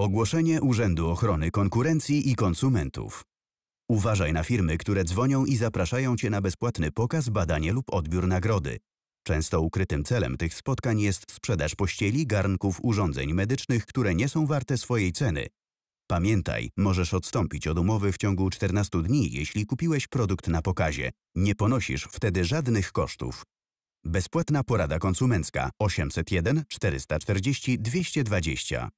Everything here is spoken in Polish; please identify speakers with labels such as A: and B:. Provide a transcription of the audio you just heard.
A: Ogłoszenie Urzędu Ochrony Konkurencji i Konsumentów. Uważaj na firmy, które dzwonią i zapraszają Cię na bezpłatny pokaz, badanie lub odbiór nagrody. Często ukrytym celem tych spotkań jest sprzedaż pościeli, garnków, urządzeń medycznych, które nie są warte swojej ceny. Pamiętaj, możesz odstąpić od umowy w ciągu 14 dni, jeśli kupiłeś produkt na pokazie. Nie ponosisz wtedy żadnych kosztów. Bezpłatna porada konsumencka 801 440 220